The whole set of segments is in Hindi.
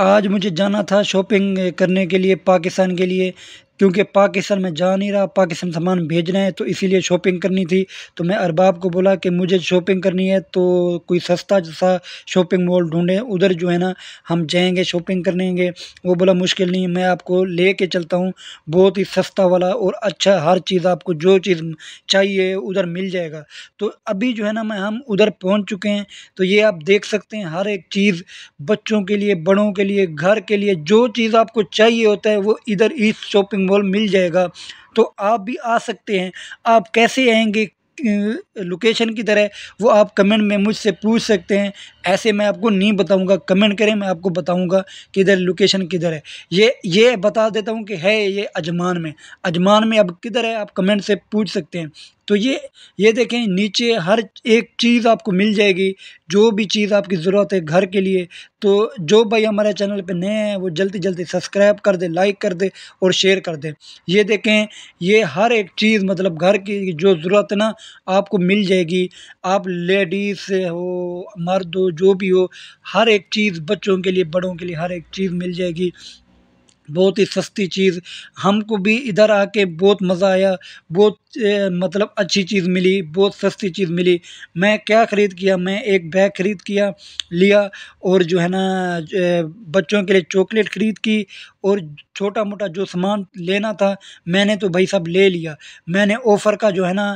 आज मुझे जाना था शॉपिंग करने के लिए पाकिस्तान के लिए क्योंकि पाकिस्तान में जा नहीं रहा पाकिस्तान सामान भेज रहे हैं तो इसीलिए शॉपिंग करनी थी तो मैं अरबाब को बोला कि मुझे शॉपिंग करनी है तो कोई सस्ता जैसा शॉपिंग मॉल ढूंढें उधर जो है ना हम जाएंगे शॉपिंग करेंगे वो बोला मुश्किल नहीं है मैं आपको ले कर चलता हूँ बहुत ही सस्ता वाला और अच्छा हर चीज़ आपको जो चीज़ चाहिए उधर मिल जाएगा तो अभी जो है ना मैं हम उधर पहुँच चुके हैं तो ये आप देख सकते हैं हर एक चीज़ बच्चों के लिए बड़ों के लिए घर के लिए जो चीज़ आपको चाहिए होता है वो इधर इस शॉपिंग मॉल मिल जाएगा तो आप भी आ सकते हैं आप कैसे आएंगे लोकेशन की तरह वो आप कमेंट में मुझसे पूछ सकते हैं ऐसे मैं आपको नहीं बताऊंगा कमेंट करें मैं आपको बताऊंगा किधर लोकेशन किधर है ये ये बता देता हूँ कि है ये अजमान में अजमान में अब किधर है आप कमेंट से पूछ सकते हैं तो ये ये देखें नीचे हर एक चीज़ आपको मिल जाएगी जो भी चीज़ आपकी ज़रूरत है घर के लिए तो जो भाई हमारे चैनल पे नए हैं वो जल्दी जल्दी सब्सक्राइब कर दे लाइक कर दे और शेयर कर दे ये देखें ये हर एक चीज़ मतलब घर की जो ज़रूरत है ना आपको मिल जाएगी आप लेडीज़ हो मर्द हो जो भी हो हर एक चीज़ बच्चों के लिए बड़ों के लिए हर एक चीज़ मिल जाएगी बहुत ही सस्ती चीज़ हमको भी इधर आके बहुत मज़ा आया बहुत ए, मतलब अच्छी चीज़ मिली बहुत सस्ती चीज़ मिली मैं क्या ख़रीद किया मैं एक बैग ख़रीद किया लिया और जो है ना बच्चों के लिए चॉकलेट ख़रीद की और छोटा मोटा जो सामान लेना था मैंने तो भाई साहब ले लिया मैंने ऑफ़र का जो है ना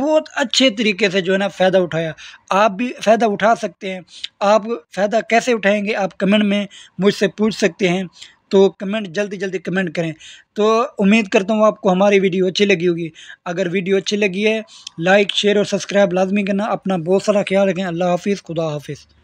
बहुत अच्छे तरीके से जो है ना फ़ायदा उठाया आप भी फ़ायदा उठा सकते हैं आप फ़ायदा कैसे उठाएंगे आप कमेंट में मुझसे पूछ सकते हैं तो कमेंट जल्दी जल्दी कमेंट करें तो उम्मीद करता हूँ आपको हमारी वीडियो अच्छी लगी होगी अगर वीडियो अच्छी लगी है लाइक शेयर और सब्सक्राइब लाजमी करना अपना बहुत सारा ख्याल रखें अल्लाह हाफिज़ खुदा हाफिज़